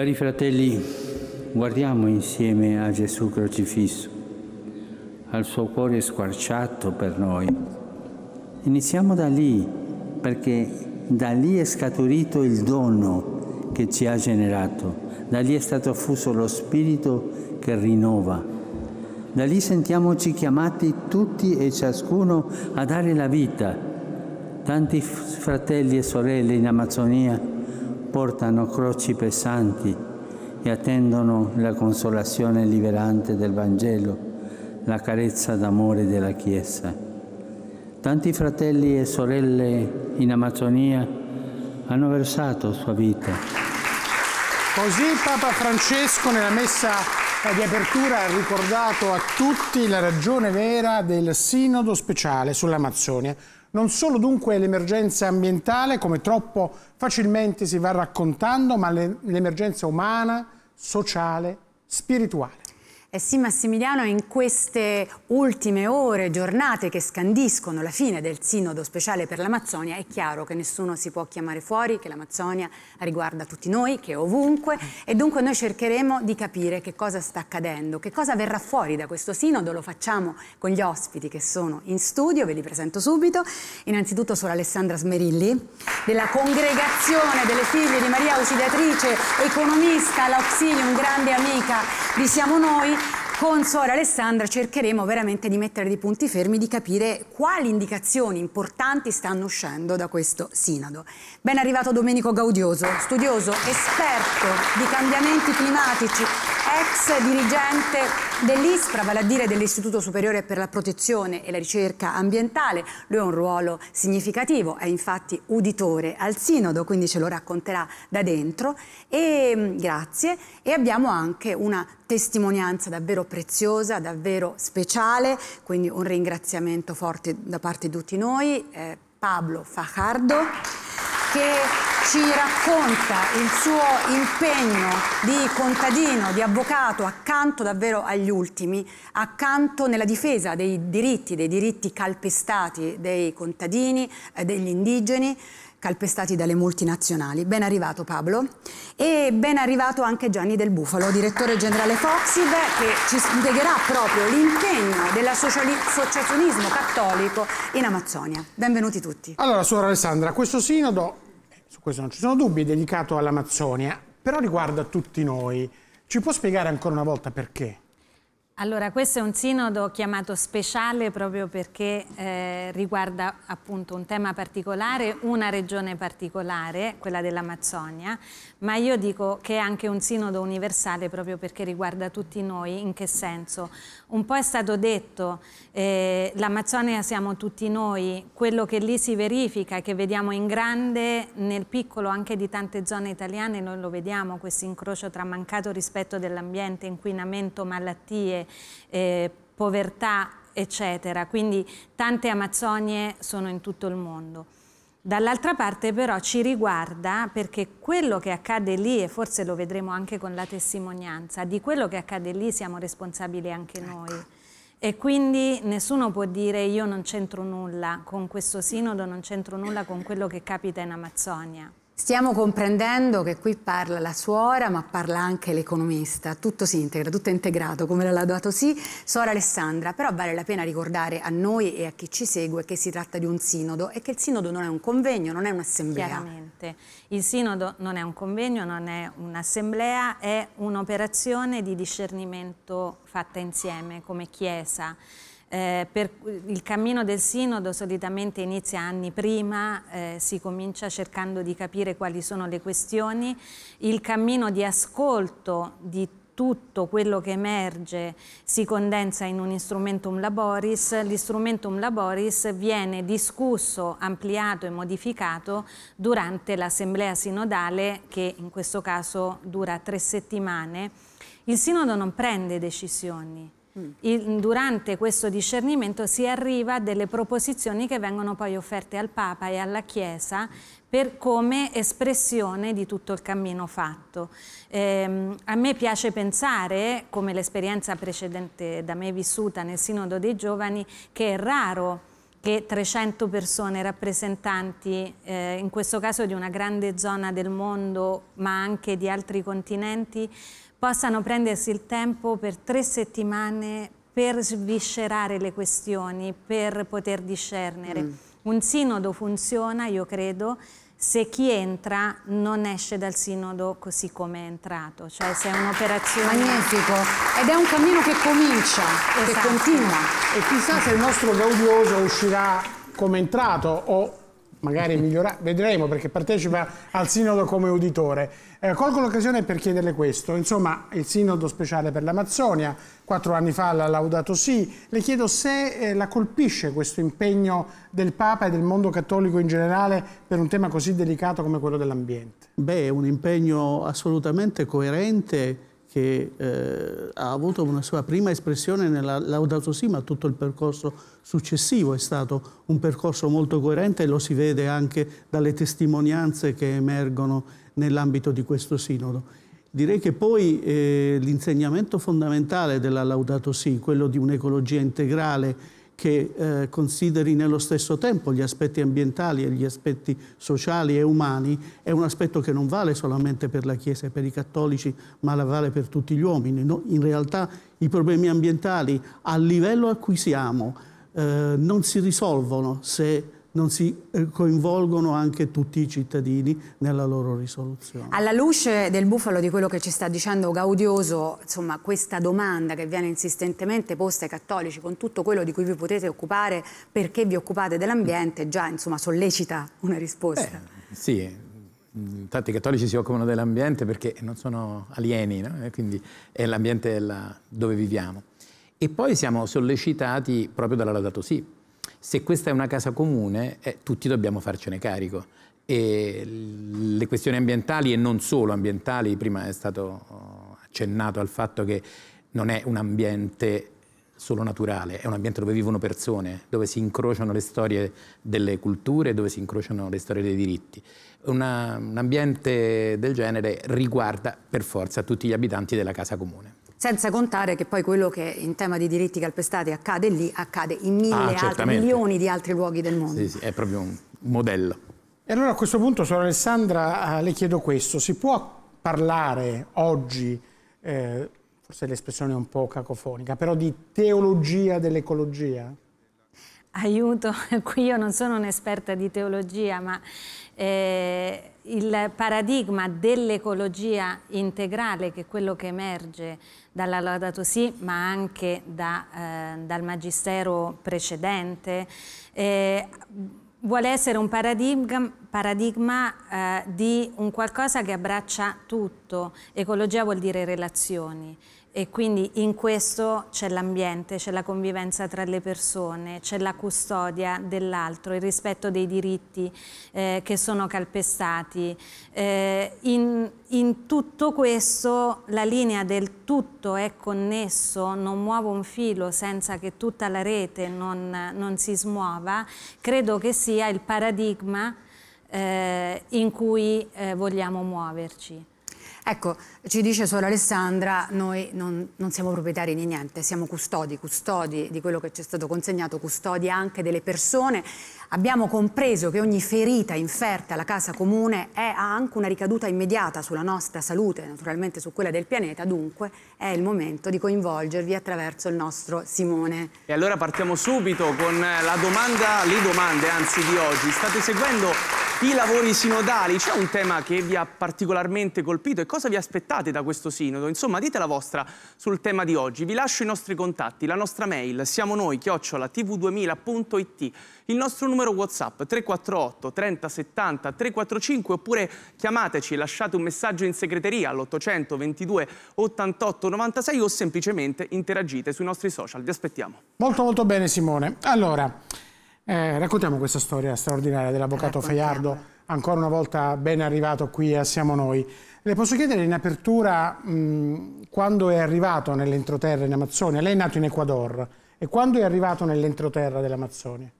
Cari fratelli, guardiamo insieme a Gesù crocifisso, al suo cuore squarciato per noi. Iniziamo da lì, perché da lì è scaturito il dono che ci ha generato, da lì è stato affuso lo Spirito che rinnova. Da lì sentiamoci chiamati tutti e ciascuno a dare la vita. Tanti fratelli e sorelle in Amazzonia portano croci pesanti e attendono la consolazione liberante del Vangelo, la carezza d'amore della Chiesa. Tanti fratelli e sorelle in Amazzonia hanno versato sua vita. Così Papa Francesco nella messa di apertura ha ricordato a tutti la ragione vera del sinodo speciale sull'Amazzonia. Non solo dunque l'emergenza ambientale, come troppo facilmente si va raccontando, ma l'emergenza umana, sociale, spirituale. Eh sì Massimiliano, in queste ultime ore, giornate che scandiscono la fine del sinodo speciale per l'Amazzonia, è chiaro che nessuno si può chiamare fuori, che l'Amazzonia riguarda tutti noi, che è ovunque e dunque noi cercheremo di capire che cosa sta accadendo, che cosa verrà fuori da questo sinodo, lo facciamo con gli ospiti che sono in studio, ve li presento subito, innanzitutto sono Alessandra Smerilli della Congregazione delle Figlie di Maria Ausiliatrice, economista all'Auxilium, grande amica di Siamo Noi con Sora Alessandra cercheremo veramente di mettere dei punti fermi, di capire quali indicazioni importanti stanno uscendo da questo sinodo. Ben arrivato Domenico Gaudioso, studioso, esperto di cambiamenti climatici, ex dirigente dell'ISPRA, vale a dire dell'Istituto Superiore per la Protezione e la Ricerca Ambientale. Lui ha un ruolo significativo, è infatti uditore al Sinodo, quindi ce lo racconterà da dentro. E, mm, grazie. E abbiamo anche una testimonianza davvero preziosa, davvero speciale, quindi un ringraziamento forte da parte di tutti noi. Eh, Pablo Fajardo che ci racconta il suo impegno di contadino, di avvocato, accanto davvero agli ultimi, accanto nella difesa dei diritti, dei diritti calpestati dei contadini, eh, degli indigeni calpestati dalle multinazionali. Ben arrivato Pablo e ben arrivato anche Gianni Del Bufalo, direttore generale Foxib, che ci spiegherà proprio l'impegno dell'associazionismo cattolico in Amazzonia. Benvenuti tutti. Allora, Suora Alessandra, questo sinodo, su questo non ci sono dubbi, è dedicato all'Amazzonia, però riguarda tutti noi. Ci può spiegare ancora una volta perché? Allora, questo è un sinodo chiamato speciale proprio perché eh, riguarda appunto un tema particolare, una regione particolare, quella dell'Amazzonia, ma io dico che è anche un sinodo universale proprio perché riguarda tutti noi, in che senso? Un po' è stato detto, eh, l'Amazzonia siamo tutti noi, quello che lì si verifica, che vediamo in grande, nel piccolo anche di tante zone italiane, noi lo vediamo, questo incrocio tra mancato rispetto dell'ambiente, inquinamento, malattie, eh, povertà, eccetera. Quindi tante Amazzonie sono in tutto il mondo. Dall'altra parte però ci riguarda perché quello che accade lì, e forse lo vedremo anche con la testimonianza, di quello che accade lì siamo responsabili anche ecco. noi. E quindi nessuno può dire io non c'entro nulla con questo sinodo, non c'entro nulla con quello che capita in Amazzonia. Stiamo comprendendo che qui parla la suora, ma parla anche l'economista. Tutto si integra, tutto è integrato, come l'ha dato sì suora Alessandra. Però vale la pena ricordare a noi e a chi ci segue che si tratta di un sinodo e che il sinodo non è un convegno, non è un'assemblea. Chiaramente. Il sinodo non è un convegno, non è un'assemblea, è un'operazione di discernimento fatta insieme come Chiesa. Eh, per, il cammino del sinodo solitamente inizia anni prima, eh, si comincia cercando di capire quali sono le questioni, il cammino di ascolto di tutto quello che emerge si condensa in un instrumentum laboris, l'instrumentum laboris viene discusso, ampliato e modificato durante l'assemblea sinodale che in questo caso dura tre settimane. Il sinodo non prende decisioni, il, durante questo discernimento si arriva a delle proposizioni che vengono poi offerte al Papa e alla Chiesa per come espressione di tutto il cammino fatto. Eh, a me piace pensare, come l'esperienza precedente da me vissuta nel Sinodo dei Giovani, che è raro che 300 persone rappresentanti, eh, in questo caso di una grande zona del mondo, ma anche di altri continenti, possano prendersi il tempo per tre settimane per sviscerare le questioni, per poter discernere. Mm. Un sinodo funziona, io credo, se chi entra non esce dal sinodo così come è entrato, cioè se è un'operazione... Magnifico, ed è un cammino che comincia, esatto. che continua. E chissà se il nostro Gaudioso uscirà come entrato o magari migliorare, vedremo perché partecipa al sinodo come uditore. Eh, colgo l'occasione per chiederle questo, insomma il sinodo speciale per l'Amazzonia, quattro anni fa l'ha laudato sì, le chiedo se eh, la colpisce questo impegno del Papa e del mondo cattolico in generale per un tema così delicato come quello dell'ambiente. Beh, è un impegno assolutamente coerente che eh, ha avuto una sua prima espressione nella Laudato Si, ma tutto il percorso successivo è stato un percorso molto coerente e lo si vede anche dalle testimonianze che emergono nell'ambito di questo sinodo. Direi che poi eh, l'insegnamento fondamentale della Laudato Si, quello di un'ecologia integrale che eh, consideri nello stesso tempo gli aspetti ambientali e gli aspetti sociali e umani è un aspetto che non vale solamente per la Chiesa e per i cattolici, ma la vale per tutti gli uomini. No, in realtà i problemi ambientali al livello a cui siamo eh, non si risolvono se non si eh, coinvolgono anche tutti i cittadini nella loro risoluzione. Alla luce del bufalo di quello che ci sta dicendo Gaudioso, insomma, questa domanda che viene insistentemente posta ai cattolici con tutto quello di cui vi potete occupare, perché vi occupate dell'ambiente, già insomma, sollecita una risposta. Eh, sì, mm, tanti cattolici si occupano dell'ambiente perché non sono alieni, no? quindi è l'ambiente dove viviamo. E poi siamo sollecitati proprio dalla Ladato Si', se questa è una casa comune, eh, tutti dobbiamo farcene carico. E le questioni ambientali e non solo ambientali, prima è stato eh, accennato al fatto che non è un ambiente solo naturale, è un ambiente dove vivono persone, dove si incrociano le storie delle culture, dove si incrociano le storie dei diritti. Una, un ambiente del genere riguarda per forza tutti gli abitanti della casa comune senza contare che poi quello che in tema di diritti calpestati accade lì, accade in mille ah, altri, milioni di altri luoghi del mondo. Sì, sì, è proprio un modello. E allora a questo punto, Sor Alessandra, eh, le chiedo questo, si può parlare oggi, eh, forse l'espressione è un po' cacofonica, però di teologia dell'ecologia? Aiuto, qui io non sono un'esperta di teologia, ma... Eh il paradigma dell'ecologia integrale, che è quello che emerge dalla Laudato Si, ma anche da, eh, dal magistero precedente, eh, vuole essere un paradigma, paradigma eh, di un qualcosa che abbraccia tutto. Ecologia vuol dire relazioni, e quindi in questo c'è l'ambiente, c'è la convivenza tra le persone, c'è la custodia dell'altro, il rispetto dei diritti eh, che sono calpestati. Eh, in, in, tutto questo la linea del tutto è connesso, non muovo un filo senza che tutta la rete non, non si smuova, credo che sia il paradigma eh, in cui eh, vogliamo muoverci. Ecco, ci dice solo Alessandra, noi non, non siamo proprietari di niente, siamo custodi, custodi di quello che ci è stato consegnato, custodi anche delle persone. Abbiamo compreso che ogni ferita inferta alla casa comune è, ha anche una ricaduta immediata sulla nostra salute, naturalmente su quella del pianeta, dunque è il momento di coinvolgervi attraverso il nostro Simone. E allora partiamo subito con la domanda, le domande anzi di oggi. State seguendo i lavori sinodali. C'è un tema che vi ha particolarmente colpito e cosa vi aspettate da questo sinodo? Insomma, dite la vostra sul tema di oggi. Vi lascio i nostri contatti, la nostra mail, siamo noi, chiocciola tv2000.it, il nostro numero WhatsApp 348 30 70 345 oppure chiamateci, lasciate un messaggio in segreteria all'800 22 88 96 o semplicemente interagite sui nostri social. Vi aspettiamo. Molto molto bene Simone. Allora... Eh, raccontiamo questa storia straordinaria dell'avvocato Faiardo, ancora una volta ben arrivato qui a Siamo Noi. Le posso chiedere in apertura mh, quando è arrivato nell'entroterra in Amazzonia? Lei è nato in Ecuador e quando è arrivato nell'entroterra dell'Amazzonia?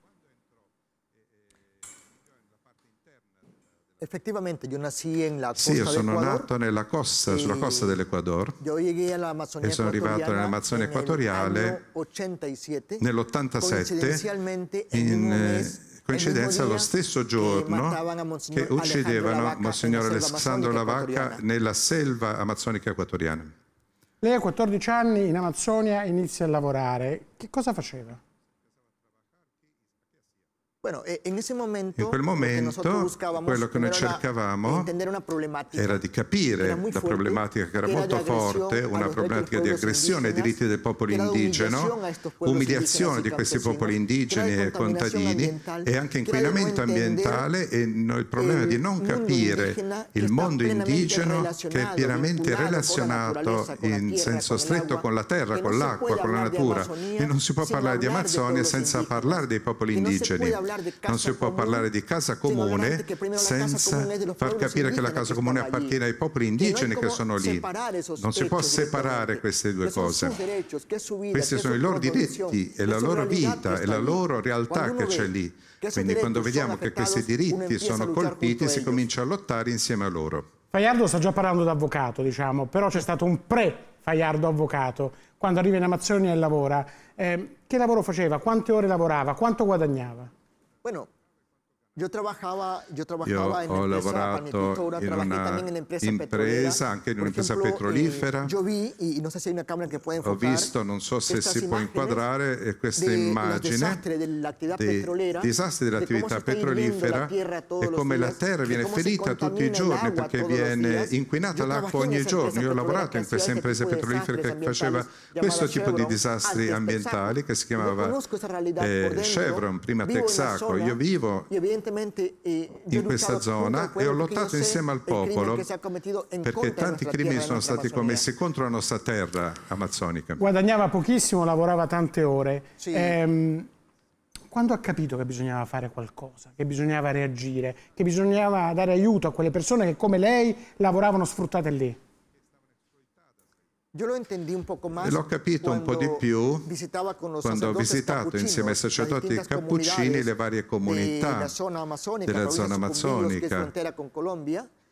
Effettivamente yo nací en la costa Sì, io sono nato nella costa, sulla costa dell'Ecuador e sono arrivato nell'Amazzonia equatoriale nell'87 in eh, coincidenza lo stesso giorno che uccidevano Monsignor Alessandro Lavacca nella selva amazzonica equatoriana. Lei a 14 anni in Amazzonia inizia a lavorare. Che cosa faceva? Bueno, momento, in quel momento quello che noi cercavamo era di capire era la problematica che era, era molto forte, una problematica di aggressione ai diritti del popolo indigeno, umiliazione di questi popoli indigeni e contadini e anche inquinamento ambientale e il problema di non capire il mondo indigeno che è pienamente relazionato in senso stretto con la terra, con l'acqua, con la natura e non si può parlare di Amazzonia senza parlare dei popoli indigeni non si può parlare di casa cioè, comune senza far capire che la casa comune appartiene ai popoli cioè, indigeni che sono lì. Non si può separare queste due cose. Questi sono i loro diritti e la loro vita e la loro realtà che c'è lì. Quindi quando vediamo che questi diritti sono colpiti si comincia a lottare insieme a loro. Fajardo sta già parlando d'avvocato, diciamo, però c'è stato un pre-Fajardo avvocato. Quando arriva in Amazzoni e lavora, eh, che lavoro faceva? Quante ore lavorava? Quanto guadagnava? Bueno, Yo trabajaba, yo trabajaba io ho lavorato in una impresa, anche in un'impresa petrolifera. Eh, vi, y, no sé si ho visto, non so eh, se si può inquadrare, eh, questa immagine dei disastri dell'attività de petrolifera e come la terra viene ferita tutti i giorni perché viene inquinata l'acqua ogni giorno. Io ho lavorato in questa impresa petrolifera che faceva questo tipo di disastri ambientali che si chiamava eh, Chevron, prima Texaco. Io vivo recentemente eh, in questa zona e ho lottato insieme al popolo perché tanti crimini sono stati commessi contro la nostra terra amazzonica. Guadagnava pochissimo, lavorava tante ore. Sì. Ehm, quando ha capito che bisognava fare qualcosa, che bisognava reagire, che bisognava dare aiuto a quelle persone che come lei lavoravano sfruttate lì? Io lo entendí un poco más L'ho capito un po' di più quando ho visitato insieme ai sacerdoti cappuccini le varie comunità della zona amazzonica,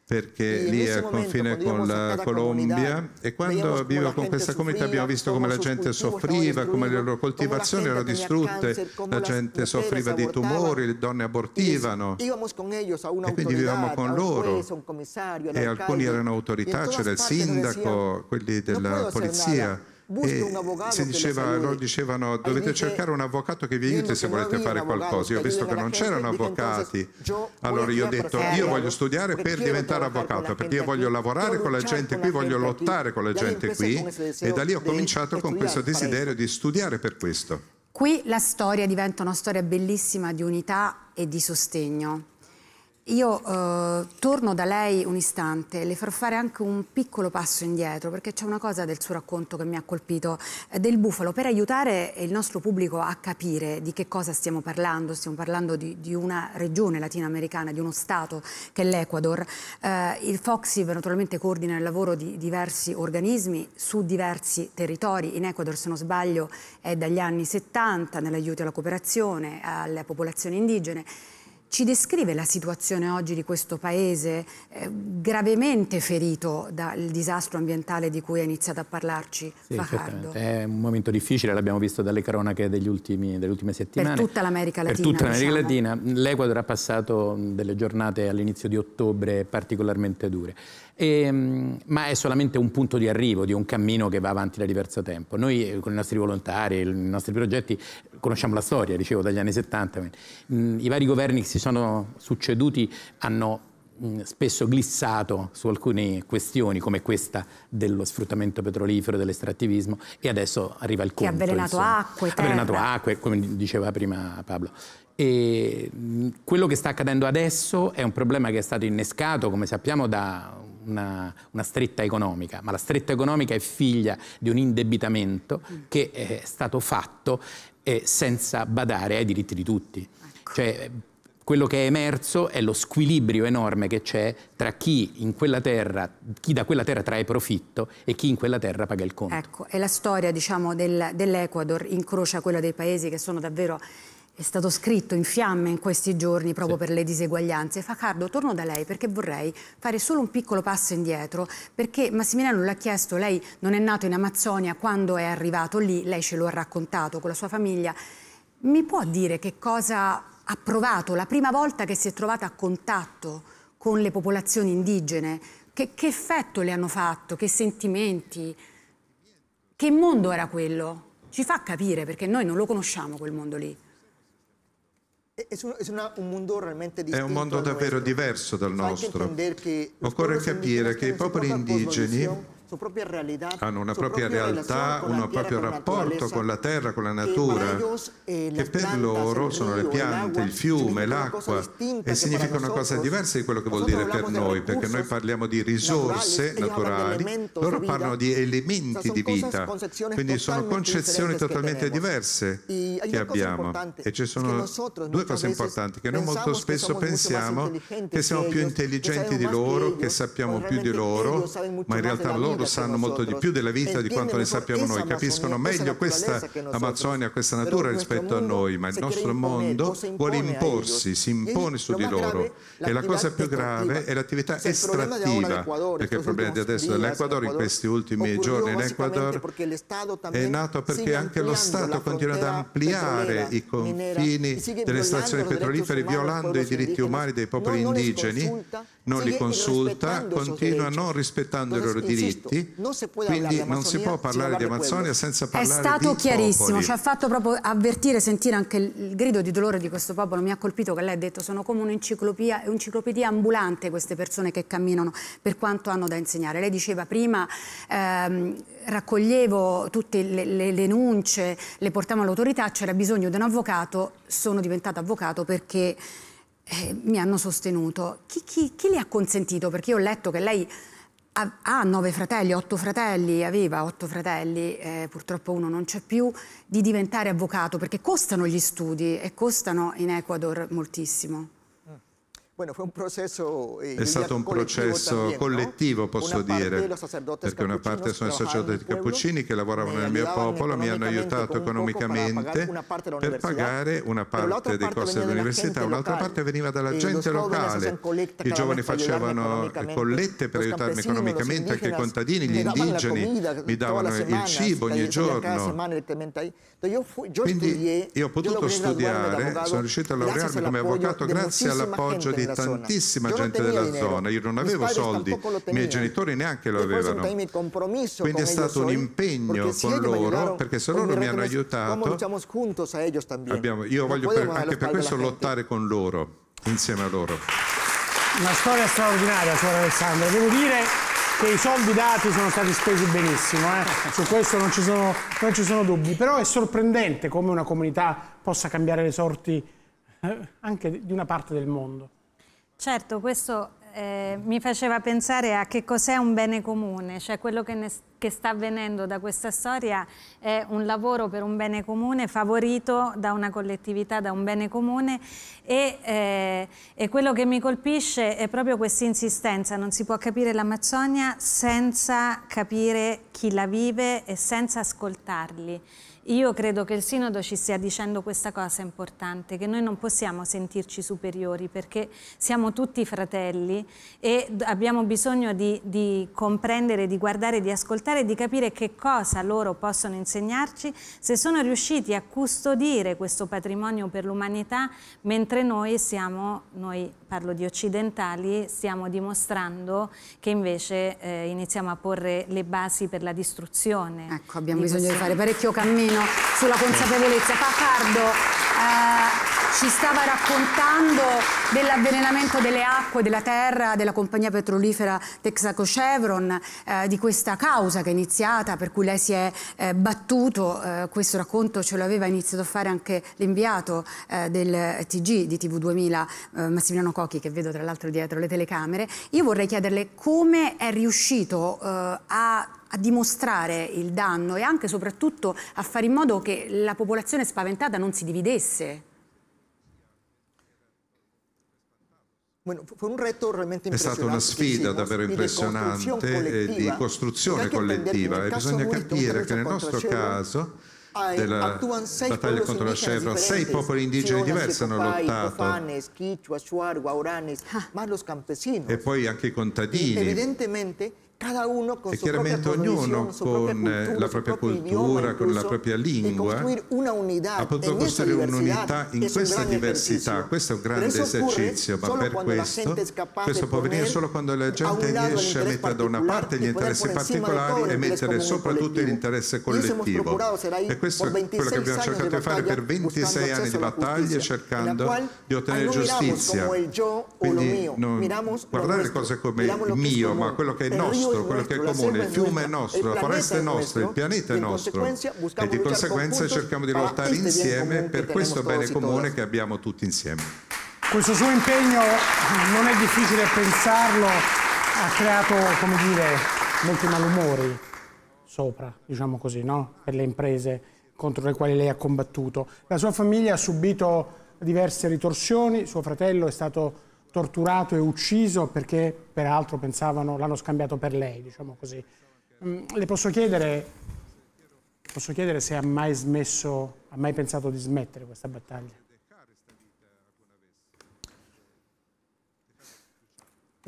perché lì è al confine con la Colombia e quando abbiamo con questa comunità abbiamo visto come la gente soffriva, come le loro coltivazioni erano distrutte, la gente soffriva di tumori, le donne abortivano e quindi vivevamo con loro e alcuni erano autorità, c'era il sindaco, quelli della polizia. Buschi un avvocato diceva, lo, dicevano, dovete cercare un avvocato che vi aiuti se volete fare qualcosa. Io ho visto che non c'erano avvocati, allora io ho detto io voglio studiare per diventare avvocato, perché io voglio lavorare con la gente qui, voglio lottare con la gente qui e da lì ho cominciato con questo desiderio di studiare per questo. Qui la storia diventa una storia bellissima di unità e di sostegno. Io eh, torno da lei un istante, le farò fare anche un piccolo passo indietro perché c'è una cosa del suo racconto che mi ha colpito, eh, del bufalo, per aiutare il nostro pubblico a capire di che cosa stiamo parlando, stiamo parlando di, di una regione latinoamericana, di uno stato che è l'Ecuador. Eh, il FOXIV naturalmente coordina il lavoro di diversi organismi su diversi territori, in Ecuador se non sbaglio è dagli anni 70 nell'aiuto alla cooperazione, alle popolazioni indigene ci descrive la situazione oggi di questo paese eh, gravemente ferito dal disastro ambientale di cui ha iniziato a parlarci sì, Fajardo? Certamente. È un momento difficile, l'abbiamo visto dalle cronache ultimi, delle ultime settimane. Per tutta l'America Latina. Per tutta l'America diciamo. Latina. L'Equador ha passato delle giornate all'inizio di ottobre particolarmente dure. E, ehm, ma è solamente un punto di arrivo di un cammino che va avanti da diverso tempo. Noi eh, con i nostri volontari, i nostri progetti, conosciamo la storia, dicevo, dagli anni 70. Mm, I vari governi che si sono succeduti hanno mm, spesso glissato su alcune questioni come questa dello sfruttamento petrolifero, dell'estrattivismo e adesso arriva il conto. Che ha avvelenato insomma. acque, terra. avvelenato acque, come diceva prima Pablo. E mm, quello che sta accadendo adesso è un problema che è stato innescato, come sappiamo, da una, una, stretta economica, ma la stretta economica è figlia di un indebitamento che è stato fatto eh, senza badare ai diritti di tutti. Ecco. Cioè, quello che è emerso è lo squilibrio enorme che c'è tra chi, terra, chi, da quella terra trae profitto e chi in quella terra paga il conto. Ecco, e la storia diciamo, del, dell'Ecuador incrocia quella dei paesi che sono davvero è stato scritto in fiamme in questi giorni proprio sì. per le diseguaglianze. Facardo, torno da lei perché vorrei fare solo un piccolo passo indietro perché Massimiliano l'ha chiesto, lei non è nato in Amazzonia, quando è arrivato lì, lei ce lo ha raccontato con la sua famiglia. Mi può dire che cosa ha provato la prima volta che si è trovata a contatto con le popolazioni indigene? Che, che effetto le hanno fatto? Che sentimenti? Che mondo era quello? Ci fa capire perché noi non lo conosciamo quel mondo lì. È una, un mondo realmente distinto. È un mondo davvero diverso dal nostro. Occorre capire che i popoli indigeni su propia realidad. Hanno una propria realtà, un proprio rapporto con la terra, con la natura, eh, che per loro sono le piante, il fiume, l'acqua, e significa una cosa diversa di quello che vuol dire per noi, perché noi parliamo di risorse naturali, loro parlano di elementi di vita, quindi sono concezioni totalmente diverse che abbiamo. E ci sono due cose importanti, che noi molto spesso pensiamo che siamo più intelligenti di loro, che sappiamo più di loro, ma in realtà loro loro sanno molto di più della vita di quanto ne sappiamo noi, capiscono meglio questa Amazzonia, questa natura rispetto a noi, ma il nostro mondo vuole imporsi, si impone su di loro e la cosa più grave è l'attività estrattiva, perché il problema di adesso dell'Ecuador in questi ultimi giorni in Ecuador è nato perché anche lo Stato continua ad ampliare i confini delle estrazioni petrolifere violando i diritti umani dei popoli indigeni non li consulta, continua non rispettando i loro diritti, quindi non si può parlare di Amazzonia senza parlare di È stato chiarissimo, ci ha fatto proprio avvertire, sentire anche il grido di dolore di questo popolo, mi ha colpito che lei ha detto sono come un'enciclopedia un ambulante queste persone che camminano per quanto hanno da insegnare. Lei diceva prima ehm, raccoglievo tutte le, le denunce, le portavo all'autorità, c'era bisogno di un avvocato, sono diventato avvocato perché eh, mi hanno sostenuto. Chi, chi, chi, le ha consentito? Perché io ho letto che lei ha, ha nove fratelli, otto fratelli, aveva otto fratelli, eh, purtroppo uno non c'è più, di diventare avvocato, perché costano gli studi e costano in Ecuador moltissimo. Eh, È stato un processo collettivo, posso dire, perché una parte sono i sacerdoti cappuccini che lavoravano nel mio popolo, mi hanno aiutato economicamente per pagare una parte dei costi dell'università, un'altra parte veniva dalla eh, gente locale. I giovani facevano collette per aiutarmi economicamente, anche i contadini, gli indigeni mi davano il cibo ogni giorno. Quindi io ho potuto studiare, sono riuscito a laurearmi come avvocato grazie all'appoggio di della tantissima zona. gente della dinero. zona, io non Mis avevo soldi, i miei genitori neanche lo avevano. Quindi è stato un impegno con loro, perché se loro mi hanno aiutato, diciamo, abbiamo, io voglio per, anche per questo lottare con loro, insieme a loro. Una storia straordinaria, suora Alessandra, devo dire che i soldi dati sono stati spesi benissimo, eh? su questo non ci, sono, non ci, sono, dubbi, però è sorprendente come una comunità possa cambiare le sorti eh, anche di una parte del mondo. Certo, questo eh, mi faceva pensare a che cos'è un bene comune, cioè quello che, ne, che, sta avvenendo da questa storia è un lavoro per un bene comune favorito da una collettività, da un bene comune e, eh, e quello che mi colpisce è proprio questa insistenza, non si può capire l'Amazzonia senza capire chi la vive e senza ascoltarli. Io credo che il sinodo ci stia dicendo questa cosa importante, che noi non possiamo sentirci superiori perché siamo tutti fratelli e abbiamo bisogno di, di comprendere, di guardare, di ascoltare e di capire che cosa loro possono insegnarci se sono riusciti a custodire questo patrimonio per l'umanità mentre noi siamo, noi parlo di occidentali, stiamo dimostrando che invece eh, iniziamo a porre le basi per la distruzione. Ecco, abbiamo di bisogno questo. di fare parecchio cammino sulla consapevolezza. Pacardo, eh, ci stava raccontando dell'avvelenamento delle acque, della terra, della compagnia petrolifera Texaco Chevron, eh, di questa causa che è iniziata, per cui lei si è eh, battuto. Eh, questo racconto ce l'aveva iniziato a fare anche l'inviato eh, del TG di TV2000, eh, Massimiliano Cocchi, che vedo tra l'altro dietro le telecamere. Io vorrei chiederle come è riuscito eh, a a dimostrare il danno e anche e soprattutto a fare in modo che la popolazione spaventata non si dividesse. Bueno, fu un reto realmente impresionante. È stata una sfida davvero impressionante di costruzione collettiva e bisogna capire che nel nostro caso della battaglia contro la Chevron. Sei popoli indigeni diversi hanno lottato. Ah. E poi anche i contadini. Evidentemente cada uno con e chiaramente ognuno con eh, la propria cultura, con la propria lingua ha potuto costruire un'unità in questa diversità. Questo è un grande esercizio, ma per questo questo può avvenire solo quando la gente riesce a mettere da una parte gli interessi particolari e mettere soprattutto l'interesse collettivo. E questo è quello che abbiamo cercato di fare per 26 anni di battaglie cercando di ottenere giustizia. Quindi non guardare le cose come mio, ma quello che è nostro nostro, quello che è comune, il fiume è nostro, la foresta è nostra, il pianeta è nostro e di certo conseguenza cerchiamo di lottare insieme per questo bene comune che abbiamo tutti insieme. Questo suo impegno non è difficile pensarlo, ha creato, come dire, molti malumori sopra, diciamo così, no? per le imprese contro le quali lei ha combattuto. La sua famiglia ha subito diverse ritorsioni, suo fratello è stato torturato e ucciso perché peraltro pensavano l'hanno scambiato per lei, diciamo così. Mm, le posso chiedere, posso chiedere se ha mai smesso, ha mai pensato di smettere questa battaglia?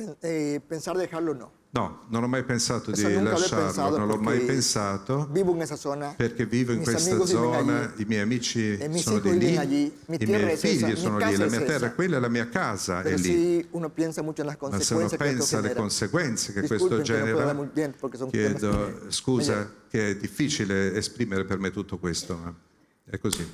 pensare eh, pensar dejarlo no. No, non ho mai pensato di lasciarlo, non l'ho mai pensato vivo zona, perché vivo in questa zona, i miei amici sono di lì, allí, i miei figli sono lì, la mia terra è quella, la mia casa è lì. Ma se uno pensa alle conseguenze che questo genera, chiedo scusa che è difficile esprimere per me tutto questo, ma è così.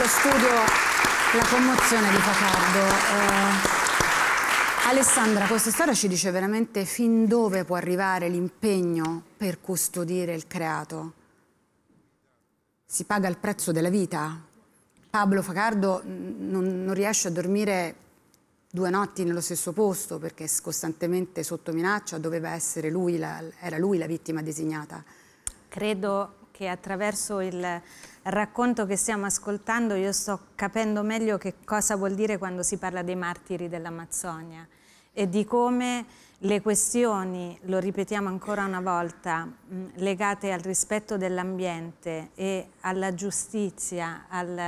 lo studio la commozione di Facardo. Eh, Alessandra, questa storia ci dice veramente fin dove può arrivare l'impegno per custodire il creato. Si paga il prezzo della vita. Pablo Facardo non, non riesce a dormire due notti nello stesso posto perché costantemente sotto minaccia doveva essere lui, la, era lui la vittima designata. Credo perché attraverso il racconto che stiamo ascoltando io sto capendo meglio che cosa vuol dire quando si parla dei martiri dell'Amazzonia e di come le questioni, lo ripetiamo ancora una volta, mm, legate al rispetto dell'ambiente e alla giustizia, al,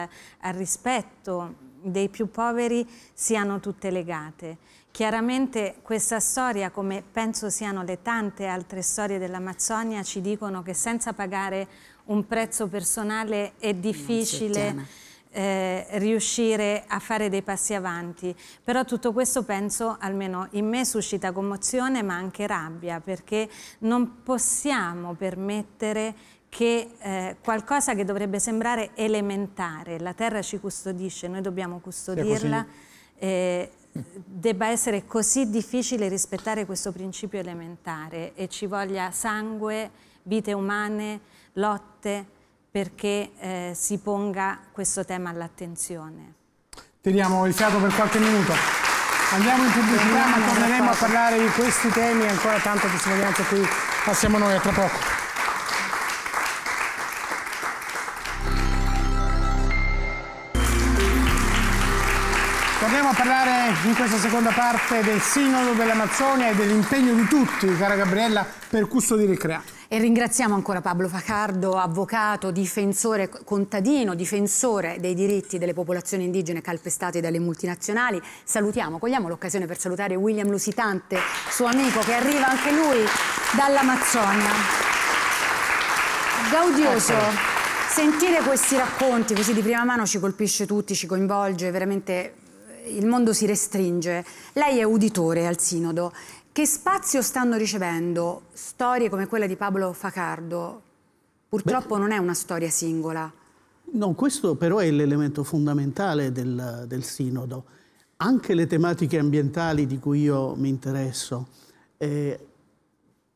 al rispetto dei più poveri siano tutte legate Chiaramente questa storia, come penso siano le tante altre storie dell'Amazzonia, ci dicono che senza pagare un prezzo personale è difficile... Eh, riuscire a fare dei passi avanti. Però tutto questo penso, almeno in me, suscita commozione ma anche rabbia perché non possiamo permettere che eh, qualcosa che dovrebbe sembrare elementare, la terra ci custodisce, noi dobbiamo custodirla. Sì, eh, debba essere così difficile rispettare questo principio elementare e ci voglia sangue, vite umane, lotte perché eh, si ponga questo tema all'attenzione. Teniamo il fiato per qualche minuto. Andiamo in pubblicità, ma torneremo a parlare di questi temi ancora tanto testimonianze qui passiamo noi a tra poco. parlare in questa seconda parte del Sinodo dell'Amazzonia e dell'impegno di tutti, cara Gabriella, per custodire il creato. E ringraziamo ancora Pablo Facardo, avvocato, difensore, contadino, difensore dei diritti delle popolazioni indigene calpestate dalle multinazionali. Salutiamo, cogliamo l'occasione per salutare William Lusitante, suo amico, che arriva anche lui dall'Amazzonia. Gaudioso. Ecco. Sentire questi racconti così di prima mano ci colpisce tutti, ci coinvolge, veramente il mondo si restringe. Lei è uditore al Sinodo. Che spazio stanno ricevendo storie come quella di Pablo Facardo? Purtroppo Beh, non è una storia singola. No, questo però è l'elemento fondamentale del, del, Sinodo. Anche le tematiche ambientali di cui io mi interesso, eh,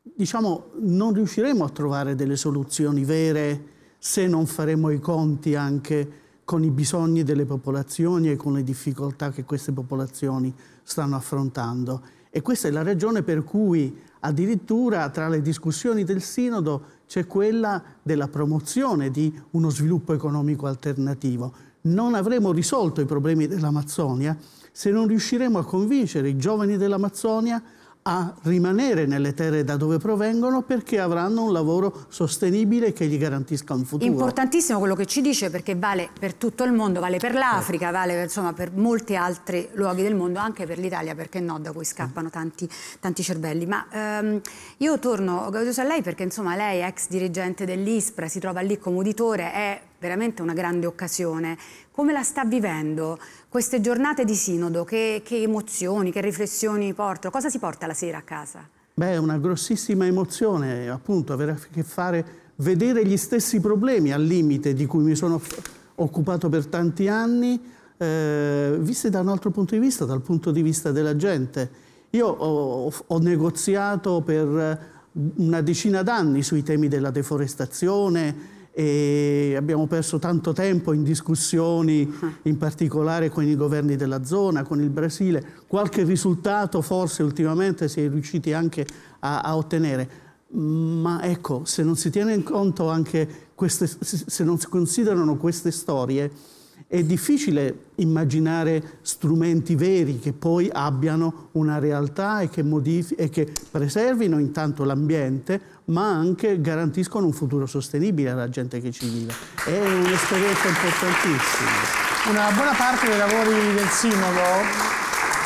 diciamo, non riusciremo a trovare delle soluzioni vere se non faremo i conti anche con i bisogni delle popolazioni e con le difficoltà che queste popolazioni stanno affrontando. E questa è la ragione per cui addirittura tra le discussioni del Sinodo c'è quella della promozione di uno sviluppo economico alternativo. Non avremo risolto i problemi dell'Amazzonia se non riusciremo a convincere i giovani dell'Amazzonia a rimanere nelle terre da dove provengono perché avranno un lavoro sostenibile che gli garantisca un futuro. Importantissimo quello che ci dice perché vale per tutto il mondo, vale per l'Africa, eh. vale per, insomma, per molti altri luoghi del mondo, anche per l'Italia perché no, da cui scappano tanti, tanti cervelli. Ma ehm, io torno, Gaudioso, a lei perché insomma lei è ex dirigente dell'ISPRA, si trova lì come uditore, è veramente una grande occasione. Come la sta vivendo queste giornate di sinodo? Che, che emozioni, che riflessioni portano? Cosa si porta la sera a casa? Beh, è una grossissima emozione, appunto, avere a che fare, vedere gli stessi problemi al limite di cui mi sono occupato per tanti anni, eh, viste da un altro punto di vista, dal punto di vista della gente. Io ho, ho negoziato per una decina d'anni sui temi della deforestazione, e abbiamo perso tanto tempo in discussioni, in particolare con i governi della zona, con il Brasile. Qualche risultato forse ultimamente si è riusciti anche a, a ottenere. Ma ecco, se non si tiene in conto anche queste, se non si considerano queste storie, è difficile immaginare strumenti veri che poi abbiano una realtà e che, e che preservino intanto l'ambiente ma anche garantiscono un futuro sostenibile alla gente che ci vive. È un'esperienza importantissima. Una buona parte dei lavori del Sinodo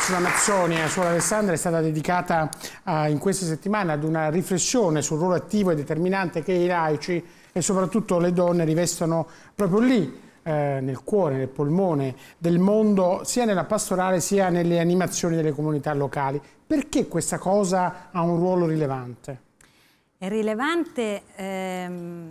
sull'Amazzonia, Mazzonia, eh, Alessandra, è stata dedicata uh, in queste settimane ad una riflessione sul ruolo attivo e determinante che i laici e soprattutto le donne rivestono proprio lì, eh, nel cuore, nel polmone del mondo, sia nella pastorale sia nelle animazioni delle comunità locali. Perché questa cosa ha un ruolo rilevante? È rilevante ehm,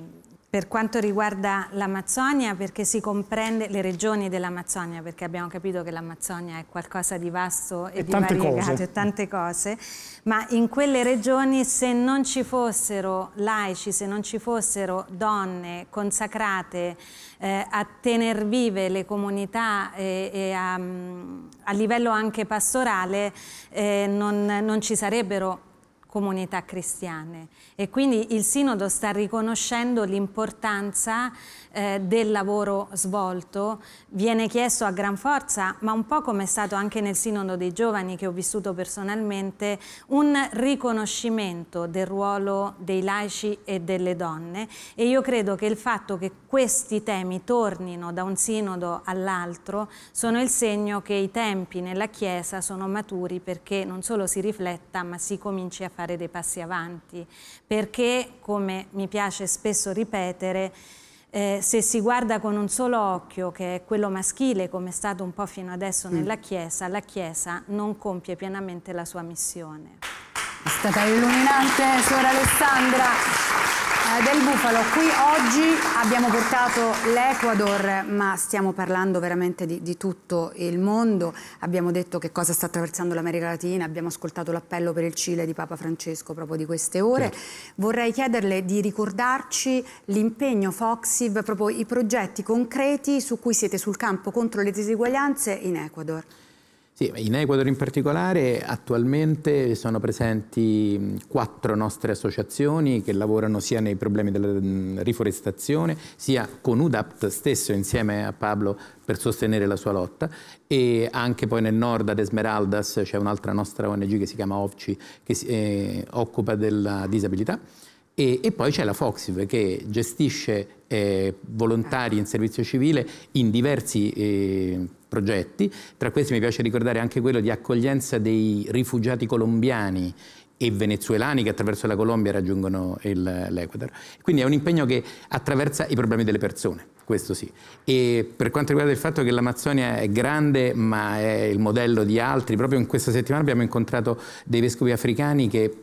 per quanto riguarda l'Amazzonia perché si comprende le regioni dell'Amazzonia perché abbiamo capito che l'Amazzonia è qualcosa di vasto e, e di variegato e tante cose ma in quelle regioni se non ci fossero laici, se non ci fossero donne consacrate eh, a tener vive le comunità e, e a, a, livello anche pastorale eh, non, non ci sarebbero comunità cristiane e quindi il sinodo sta riconoscendo l'importanza eh, del lavoro svolto viene chiesto a gran forza, ma un po' come è stato anche nel Sinodo dei Giovani che ho vissuto personalmente, un riconoscimento del ruolo dei laici e delle donne e io credo che il fatto che questi temi tornino da un sinodo all'altro sono il segno che i tempi nella Chiesa sono maturi perché non solo si rifletta ma si cominci a fare dei passi avanti perché come mi piace spesso ripetere eh, se si guarda con un solo occhio, che è quello maschile, come è stato un po' fino adesso mm. nella Chiesa, la Chiesa non compie pienamente la sua missione. È stata illuminante, suora Alessandra. Eh, del Bufalo. Qui oggi abbiamo portato l'Ecuador, ma stiamo parlando veramente di, di, tutto il mondo. Abbiamo detto che cosa sta attraversando l'America Latina, abbiamo ascoltato l'appello per il Cile di Papa Francesco proprio di queste ore. Certo. Vorrei chiederle di ricordarci l'impegno Foxiv, proprio i progetti concreti su cui siete sul campo contro le diseguaglianze in Ecuador. Sì, in Ecuador in particolare attualmente sono presenti quattro nostre associazioni che lavorano sia nei problemi della riforestazione, sia con UDAPT stesso insieme a Pablo per sostenere la sua lotta e anche poi nel nord ad Esmeraldas c'è un'altra nostra ONG che si chiama OVCI che si, eh, occupa della disabilità. E, e, poi c'è la Foxiv che gestisce eh, volontari in servizio civile in diversi eh, progetti, tra questi mi piace ricordare anche quello di accoglienza dei rifugiati colombiani e venezuelani che attraverso la Colombia raggiungono l'Equador. Quindi è un impegno che attraversa i problemi delle persone, questo sì. E per quanto riguarda il fatto che l'Amazzonia è grande ma è il modello di altri, proprio in questa settimana abbiamo incontrato dei vescovi africani che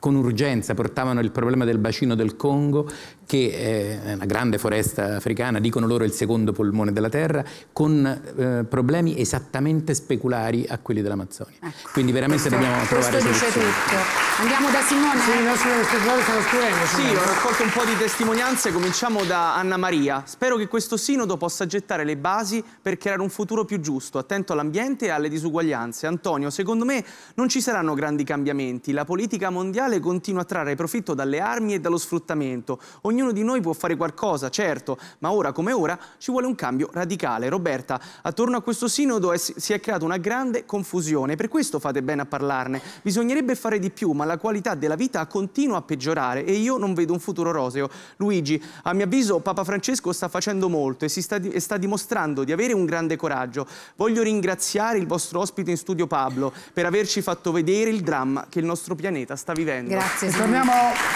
con urgenza portavano il problema del bacino del Congo, che eh, è una grande foresta africana, dicono loro il secondo polmone della terra, con eh, problemi esattamente speculari a quelli dell'Amazzonia. Ecco. Quindi veramente questo, dobbiamo trovare questo soluzioni. Questo dice tutto. Andiamo da Simone. Sì, i nostri spettatori stanno scrivendo. Sì, ho raccolto un po' di testimonianze, cominciamo da Anna Maria. Spero che questo sinodo possa gettare le basi per creare un futuro più giusto, attento all'ambiente e alle disuguaglianze. Antonio, secondo me non ci saranno grandi cambiamenti. La politica mondiale mondiale continua a trarre profitto dalle armi e dallo sfruttamento. Ognuno di noi può fare qualcosa, certo, ma ora come ora ci vuole un cambio radicale. Roberta, attorno a questo sinodo è, si è creata una grande confusione, per questo fate bene a parlarne. Bisognerebbe fare di più, ma la qualità della vita continua a peggiorare e io non vedo un futuro roseo. Luigi, a mio avviso Papa Francesco sta facendo molto e, sta, e sta dimostrando di avere un grande coraggio. Voglio ringraziare il vostro ospite in studio Pablo per averci fatto vedere il dramma che il nostro pianeta sta vivendo facendo. Grazie. Signor. Torniamo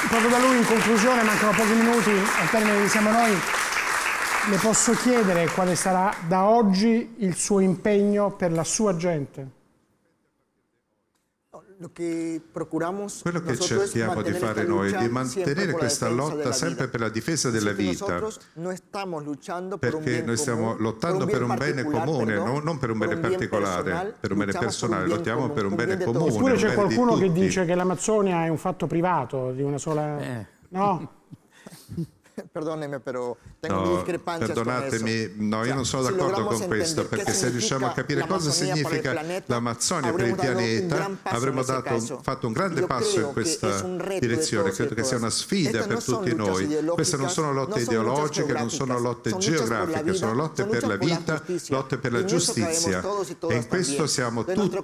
proprio da lui in conclusione, mancano pochi minuti, al termine di siamo noi. Le posso chiedere quale sarà da oggi il suo impegno per la sua gente? Lo che Quello che cerchiamo di fare noi è di mantenere questa lotta sempre per la difesa della vita, perché noi stiamo lottando per un bene comune, non per un bene particolare, per un bene personale, lottiamo per un bene comune. Eppure c'è qualcuno che dice che l'Amazzonia è un fatto privato di una sola... Eh. No? perdonami però tengo no, discrepanze perdonatemi no io cioè, non sono d'accordo con questo perché se riusciamo a capire cosa significa l'Amazzonia per il pianeta avremmo dato, fatto un grande passo in questa direzione credo che sia una sfida per tutti noi queste non sono lotte ideologiche non sono lotte geografiche sono lotte per la vita lotte per la giustizia e in questo siamo tutti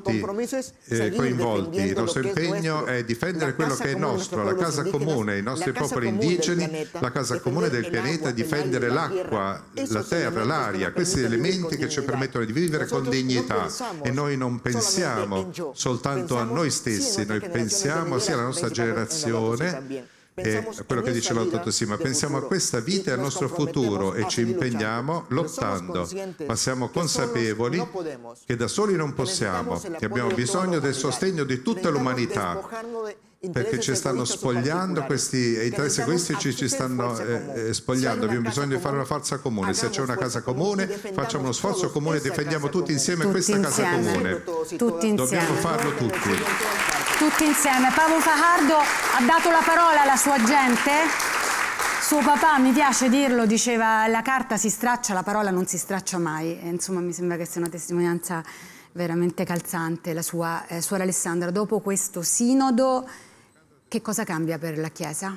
eh, coinvolti il nostro impegno è difendere quello che è nostro la casa comune i nostri popoli indigeni la casa comune del pianeta difendere l'acqua, la terra, l'aria, questi elementi che ci permettono di vivere con dignità e noi non pensiamo soltanto a noi stessi, noi pensiamo sia alla nostra generazione e eh, quello che dice l'autotossima, pensiamo a questa vita e al nostro futuro e ci impegniamo lottando, ma siamo consapevoli che da soli non possiamo, che abbiamo bisogno del sostegno di tutta l'umanità perché ci stanno spogliando questi interessi, questi ci, stanno eh, eh, spogliando, abbiamo bisogno di fare una forza comune, se c'è una casa comune facciamo uno sforzo comune e difendiamo tutti insieme questa casa comune, tutti insieme. dobbiamo farlo tutti. Tutti insieme, Paolo Fajardo ha dato la parola alla sua gente? Suo papà, mi piace dirlo, diceva la carta si straccia, la parola non si straccia mai. E, insomma, mi sembra che sia una testimonianza veramente calzante la sua eh, suora Alessandra. Dopo questo sinodo che cosa cambia per la Chiesa?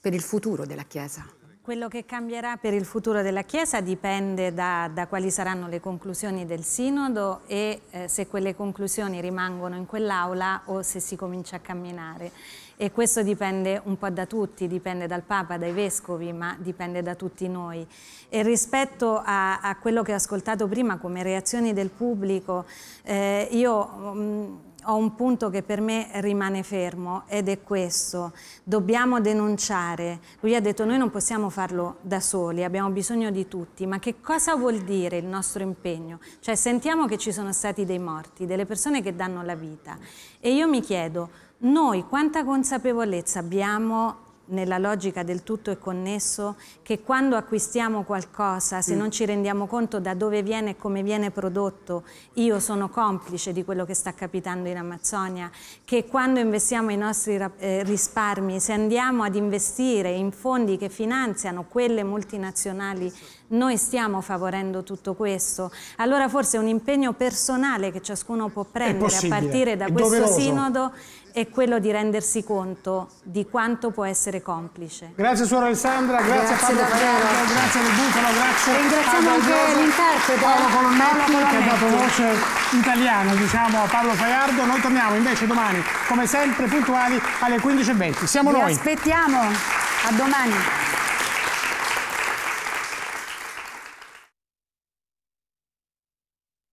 Per il futuro della Chiesa? Quello che cambierà per il futuro della Chiesa dipende da, da quali saranno le conclusioni del Sinodo e eh, se quelle conclusioni rimangono in quell'aula o se si comincia a camminare. E questo dipende un po' da tutti, dipende dal Papa, dai Vescovi, ma dipende da tutti noi. E rispetto a, a quello che ho ascoltato prima come reazioni del pubblico, eh, io... Mh, mm, ho un punto che per me rimane fermo ed è questo. Dobbiamo denunciare. Lui ha detto noi non possiamo farlo da soli, abbiamo bisogno di tutti, ma che cosa vuol dire il nostro impegno? Cioè sentiamo che ci sono stati dei morti, delle persone che danno la vita. E io mi chiedo, noi quanta consapevolezza abbiamo nella logica del tutto è connesso che quando acquistiamo qualcosa, se mm. non ci rendiamo conto da dove viene e come viene prodotto, io sono complice di quello che sta capitando in Amazzonia, che quando investiamo i nostri eh, risparmi, se andiamo ad investire in fondi che finanziano quelle multinazionali, noi stiamo favorendo tutto questo. Allora forse un impegno personale che ciascuno può prendere a partire da questo sinodo è quello di rendersi conto di quanto può essere complice. Grazie suora Alessandra, grazie, grazie Pablo Ferrero, grazie al Bufalo, grazie Ringraziamo anche l'interprete Paolo Colonnello che ha dato voce italiana diciamo, a Paolo Fajardo. Noi torniamo invece domani, come sempre, puntuali alle 15.20. Siamo Vi noi. aspettiamo, a domani.